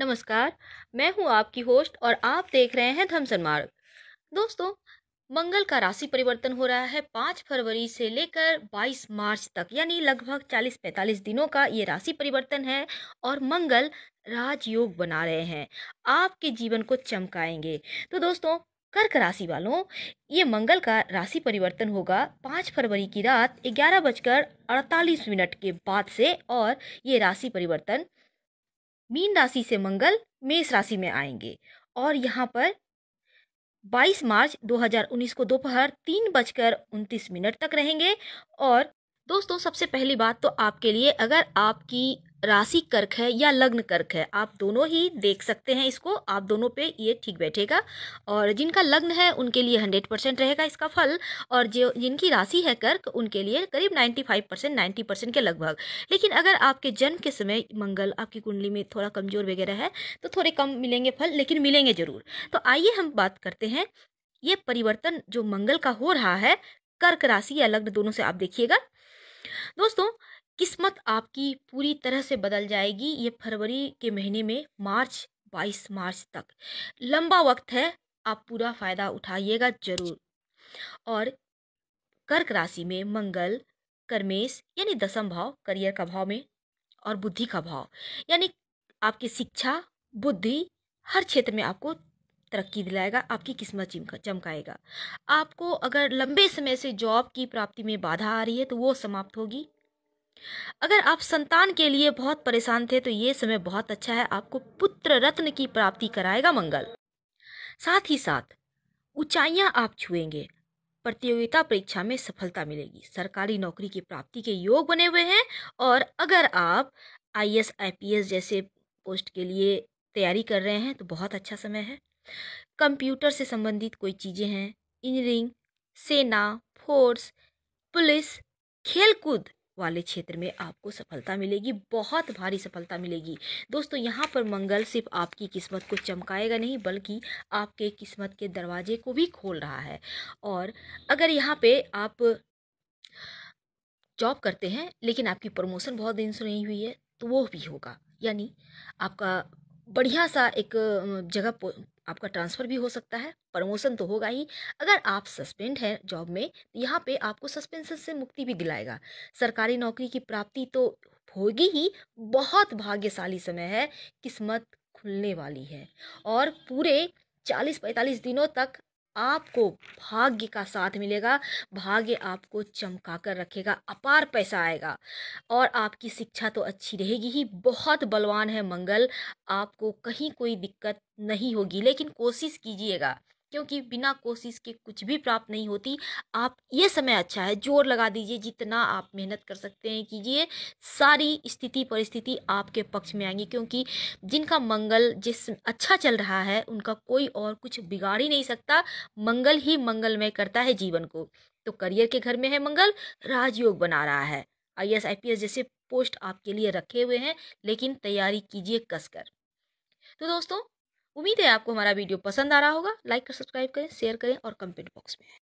नमस्कार मैं हूं आपकी होस्ट और आप देख रहे हैं धमसन मार्ग दोस्तों मंगल का राशि परिवर्तन हो रहा है पाँच फरवरी से लेकर बाईस मार्च तक यानी लगभग चालीस पैंतालीस दिनों का ये राशि परिवर्तन है और मंगल राजयोग बना रहे हैं आपके जीवन को चमकाएंगे तो दोस्तों कर्क राशि वालों ये मंगल का राशि परिवर्तन होगा पाँच फरवरी की रात ग्यारह बजकर अड़तालीस मिनट के बाद से और ये राशि परिवर्तन मीन राशि से मंगल मेष राशि में आएंगे और यहाँ पर 22 मार्च 2019 को दोपहर तीन बजकर उनतीस मिनट तक रहेंगे और दोस्तों सबसे पहली बात तो आपके लिए अगर आपकी राशि कर्क है या लग्न कर्क है आप दोनों ही देख सकते हैं इसको आप दोनों पे ये ठीक बैठेगा और जिनका लग्न है उनके लिए हंड्रेड परसेंट रहेगा इसका फल और जो जिनकी राशि है कर्क उनके लिए करीब ninety five percent ninety percent के लगभग लेकिन अगर आपके जन्म के समय मंगल आपकी कुंडली में थोड़ा कमज़ोर वगैरह है तो थोड़े कम मिलेंगे फल लेकिन मिलेंगे ज़रूर तो आइए हम बात करते हैं ये परिवर्तन जो मंगल का हो रहा है कर्क राशि या लग्न दोनों से आप देखिएगा दोस्तों किस्मत आपकी पूरी तरह से बदल जाएगी ये फरवरी के महीने में मार्च 22 मार्च तक लंबा वक्त है आप पूरा फ़ायदा उठाइएगा जरूर और कर्क राशि में मंगल कर्मेश यानी दसम भाव करियर का भाव में और बुद्धि का भाव यानी आपकी शिक्षा बुद्धि हर क्षेत्र में आपको तरक्की दिलाएगा आपकी किस्मत चमकाएगा आपको अगर लंबे समय से जॉब की प्राप्ति में बाधा आ रही है तो वो समाप्त होगी अगर आप संतान के लिए बहुत परेशान थे तो ये समय बहुत अच्छा है आपको पुत्र रत्न की प्राप्ति कराएगा मंगल साथ ही साथ ऊंचाइयां आप छुएंगे प्रतियोगिता परीक्षा में सफलता मिलेगी सरकारी नौकरी की प्राप्ति के योग बने हुए हैं और अगर आप आई एस आई जैसे पोस्ट के लिए तैयारी कर रहे हैं तो बहुत अच्छा समय है कंप्यूटर से संबंधित कोई चीज़ें हैं इंजीनियरिंग सेना फोर्स पुलिस खेलकूद वाले क्षेत्र में आपको सफलता मिलेगी बहुत भारी सफलता मिलेगी दोस्तों यहाँ पर मंगल सिर्फ आपकी किस्मत को चमकाएगा नहीं बल्कि आपके किस्मत के दरवाजे को भी खोल रहा है और अगर यहाँ पे आप जॉब करते हैं लेकिन आपकी प्रमोशन बहुत दिन से नहीं हुई है तो वो भी होगा यानी आपका बढ़िया सा एक जगह आपका ट्रांसफ़र भी हो सकता है प्रमोशन तो होगा ही अगर आप सस्पेंड हैं जॉब में यहाँ पे आपको सस्पेंशन से मुक्ति भी दिलाएगा सरकारी नौकरी की प्राप्ति तो होगी ही बहुत भाग्यशाली समय है किस्मत खुलने वाली है और पूरे चालीस पैंतालीस दिनों तक आपको भाग्य का साथ मिलेगा भाग्य आपको चमका कर रखेगा अपार पैसा आएगा और आपकी शिक्षा तो अच्छी रहेगी ही बहुत बलवान है मंगल आपको कहीं कोई दिक्कत नहीं होगी लेकिन कोशिश कीजिएगा क्योंकि बिना कोशिश के कुछ भी प्राप्त नहीं होती आप ये समय अच्छा है जोर लगा दीजिए जितना आप मेहनत कर सकते हैं कीजिए सारी स्थिति परिस्थिति आपके पक्ष में आएंगी क्योंकि जिनका मंगल जिस अच्छा चल रहा है उनका कोई और कुछ बिगाड़ ही नहीं सकता मंगल ही मंगलमय करता है जीवन को तो करियर के घर में है मंगल राजयोग बना रहा है I S I P S जैसे पोस्ट आपके लिए रखे हुए हैं लेकिन तैयारी कीजिए कसकर तो दोस्तों उम्मीद है आपको हमारा वीडियो पसंद आ रहा होगा लाइक कर सब्सक्राइब करें शेयर करें और कमेंट बॉक्स में